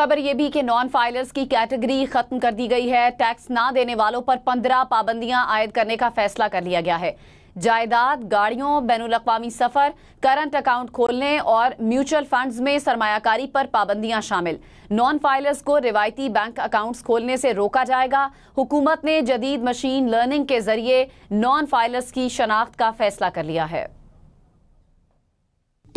खबर यह भी कि नॉन फाइलर्स की कैटेगरी खत्म कर दी गई है टैक्स ना देने वालों पर पंद्रह पाबंदियां आयद करने का फैसला कर लिया गया है जायदाद गाड़ियों बैन अवी सफर करंट अकाउंट खोलने और म्यूचुअल फंड्स में सरमाकारी पर पाबंदियां शामिल नॉन फाइलर्स को रिवायती बैंक अकाउंट्स खोलने से रोका जाएगा हुकूमत ने जदीद मशीन लर्निंग के जरिए नॉन फाइलर्स की शनाख्त का फैसला कर लिया है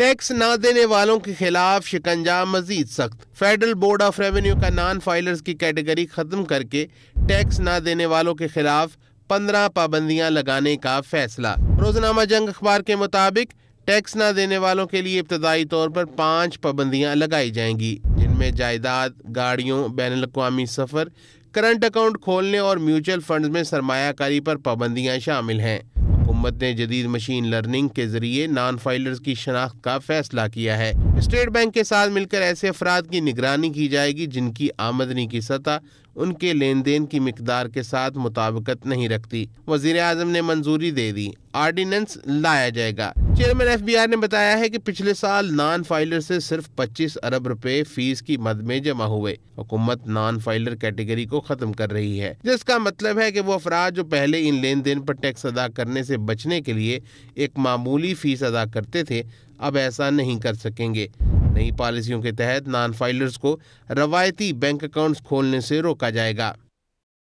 टैक्स ना देने वालों के खिलाफ शिकंजा मजीद सख्त फेडरल बोर्ड ऑफ रेवेन्यू का नॉन फाइलर्स की कैटेगरी खत्म करके टैक्स ना देने वालों के खिलाफ पंद्रह पाबंदियां लगाने का फैसला रोजनामा जंग अखबार के मुताबिक टैक्स ना देने वालों के लिए इब्तदाई तौर पर पाँच पाबंदियाँ लगाई जाएंगी जिनमें जायदाद गाड़ियों बैन अवी सफ़र करंट अकाउंट खोलने और म्यूचुअल फंड में सरमाकारी पर पाबंदियाँ शामिल हैं हुकूमत ने जदीद मशीन लर्निंग के जरिए नॉन फाइलर्स की शनाख्त का फैसला किया है स्टेट बैंक के साथ मिलकर ऐसे अफराद की निगरानी की जाएगी जिनकी आमदनी की सतह उनके लेन देन की मकदार के साथ मुताबकत नहीं रखती वजीर अजम ने मंजूरी दे दी आर्डिनेंस लाया जाएगा चेयरमैन एफ ने बताया है कि पिछले साल नॉन फाइलर से सिर्फ 25 अरब रुपए फीस की मद में जमा हुए हुकूमत नॉन फाइलर कैटेगरी को खत्म कर रही है जिसका मतलब है कि वो अफराद जो पहले इन लेन देन पर टैक्स अदा करने से बचने के लिए एक मामूली फीस अदा करते थे अब ऐसा नहीं कर सकेंगे नई पॉलिसियों के तहत नॉन फाइलर्स को रवायती बैंक अकाउंट्स खोलने से रोका जाएगा